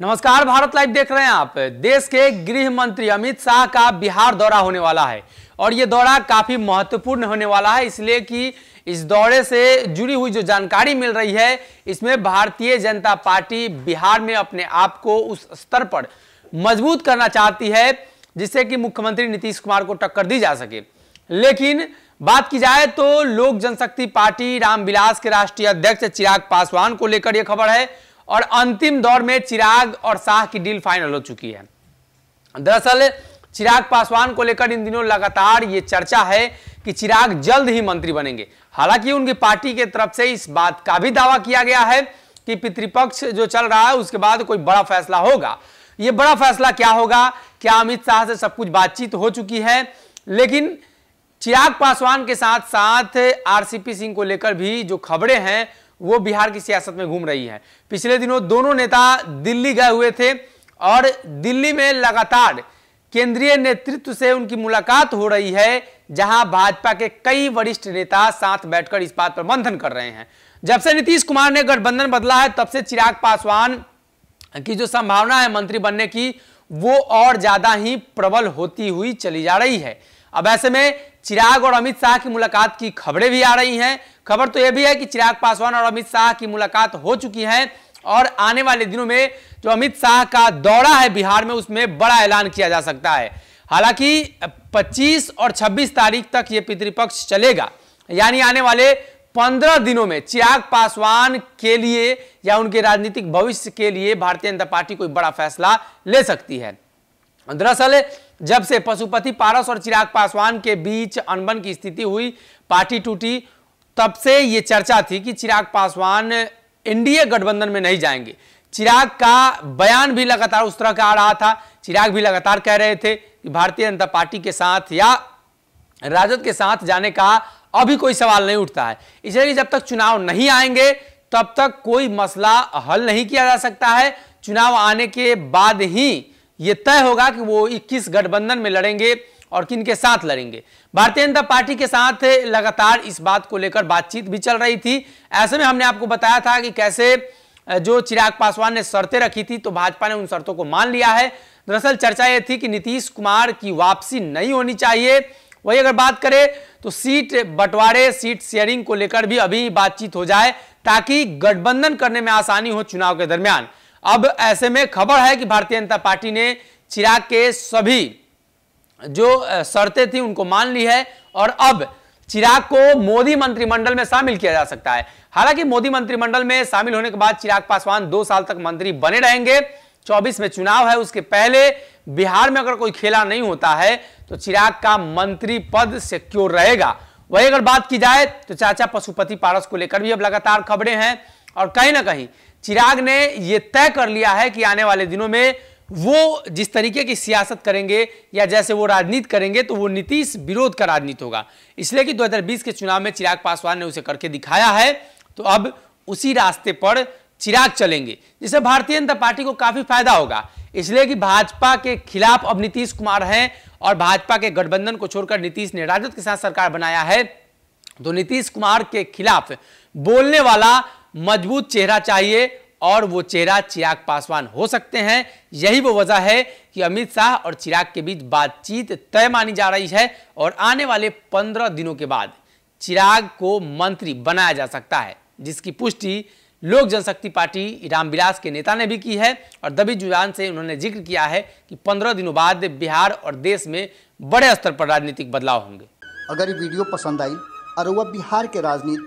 नमस्कार भारत लाइव देख रहे हैं आप देश के गृह मंत्री अमित शाह का बिहार दौरा होने वाला है और ये दौरा काफी महत्वपूर्ण होने वाला है इसलिए कि इस दौरे से जुड़ी हुई जो जानकारी मिल रही है इसमें भारतीय जनता पार्टी बिहार में अपने आप को उस स्तर पर मजबूत करना चाहती है जिससे कि मुख्यमंत्री नीतीश कुमार को टक्कर दी जा सके लेकिन बात की जाए तो लोक जनशक्ति पार्टी रामविलास के राष्ट्रीय अध्यक्ष चिराग पासवान को लेकर यह खबर है और अंतिम दौर में चिराग और शाह की डील फाइनल हो चुकी है दरअसल चिराग पासवान को लेकर इन दिनों लगातार ये चर्चा है कि चिराग जल्द ही मंत्री बनेंगे हालांकि उनकी पार्टी के तरफ से इस बात का भी दावा किया गया है कि पितृपक्ष जो चल रहा है उसके बाद कोई बड़ा फैसला होगा ये बड़ा फैसला क्या होगा क्या अमित शाह से सब कुछ बातचीत हो चुकी है लेकिन चिराग पासवान के साथ साथ आरसीपी सिंह को लेकर भी जो खबरें हैं वो बिहार की सियासत में घूम रही है पिछले दिनों दोनों नेता दिल्ली गए हुए थे और दिल्ली में लगातार केंद्रीय नेतृत्व से उनकी मुलाकात हो रही है जहां भाजपा के कई वरिष्ठ नेता साथ बैठकर इस बात पर मंथन कर रहे हैं जब से नीतीश कुमार ने गठबंधन बदला है तब से चिराग पासवान की जो संभावना है मंत्री बनने की वो और ज्यादा ही प्रबल होती हुई चली जा रही है अब ऐसे में चिराग और अमित शाह की मुलाकात की खबरें भी आ रही हैं खबर तो यह भी है कि चिराग पासवान और अमित शाह की मुलाकात हो चुकी है और आने वाले दिनों में जो अमित शाह का दौरा है बिहार में उसमें बड़ा ऐलान किया जा सकता है हालांकि 25 और 26 तारीख तक ये पितृपक्ष चलेगा यानी आने वाले 15 दिनों में चिराग पासवान के लिए या उनके राजनीतिक भविष्य के लिए भारतीय जनता पार्टी कोई बड़ा फैसला ले सकती है दरअसल जब से पशुपति पारस और चिराग पासवान के बीच अनबन की स्थिति हुई पार्टी टूटी तब से ये चर्चा थी कि चिराग पासवान एनडीए गठबंधन में नहीं जाएंगे चिराग का बयान भी लगातार उस तरह का आ रहा था चिराग भी लगातार कह रहे थे कि भारतीय जनता पार्टी के साथ या राजद के साथ जाने का अभी कोई सवाल नहीं उठता है इसलिए जब तक चुनाव नहीं आएंगे तब तक कोई मसला हल नहीं किया जा सकता है चुनाव आने के बाद ही ये तय होगा कि वो 21 गठबंधन में लड़ेंगे और किन के साथ लड़ेंगे भारतीय जनता पार्टी के साथ लगातार इस बात को लेकर बातचीत भी चल रही थी ऐसे में हमने आपको बताया था कि कैसे जो चिराग पासवान ने शर्तें रखी थी तो भाजपा ने उन शर्तों को मान लिया है दरअसल चर्चा ये थी कि नीतीश कुमार की वापसी नहीं होनी चाहिए वही अगर बात करें तो सीट बंटवारे सीट शेयरिंग को लेकर भी अभी बातचीत हो जाए ताकि गठबंधन करने में आसानी हो चुनाव के दरमियान अब ऐसे में खबर है कि भारतीय जनता पार्टी ने चिराग के सभी जो शर्तें थी उनको मान ली है और अब चिराग को मोदी मंत्रिमंडल में शामिल किया जा सकता है हालांकि मोदी मंत्रिमंडल में शामिल होने के बाद चिराग पासवान दो साल तक मंत्री बने रहेंगे 24 में चुनाव है उसके पहले बिहार में अगर कोई खेला नहीं होता है तो चिराग का मंत्री पद सिक्योर रहेगा वही अगर बात की जाए तो चाचा पशुपति पारस को लेकर भी अब लगातार खबरें हैं और कहीं ना कहीं चिराग ने यह तय कर लिया है कि आने वाले दिनों में वो जिस तरीके की सियासत करेंगे या जैसे वो राजनीति करेंगे तो वो नीतीश विरोध का राजनीति होगा इसलिए कि 2020 के चुनाव में चिराग पासवान ने उसे करके दिखाया है तो अब उसी रास्ते पर चिराग चलेंगे जिससे भारतीय जनता पार्टी को काफी फायदा होगा इसलिए कि भाजपा के खिलाफ अब नीतीश कुमार हैं और भाजपा के गठबंधन को छोड़कर नीतीश ने राजद के साथ सरकार बनाया है तो नीतीश कुमार के खिलाफ बोलने वाला मजबूत चेहरा चाहिए और वो चेहरा चिराग पासवान हो सकते हैं यही वो वजह है कि अमित शाह और चिराग के बीच बातचीत तय मानी जा रही है और आने वाले पंद्रह दिनों के बाद चिराग को मंत्री बनाया जा सकता है जिसकी पुष्टि लोक जनशक्ति पार्टी रामविलास के नेता ने भी की है और दबी जुजान से उन्होंने जिक्र किया है कि पंद्रह दिनों बाद बिहार और देश में बड़े स्तर पर राजनीतिक बदलाव होंगे अगर ये वीडियो पसंद आई और वह बिहार के राजनीति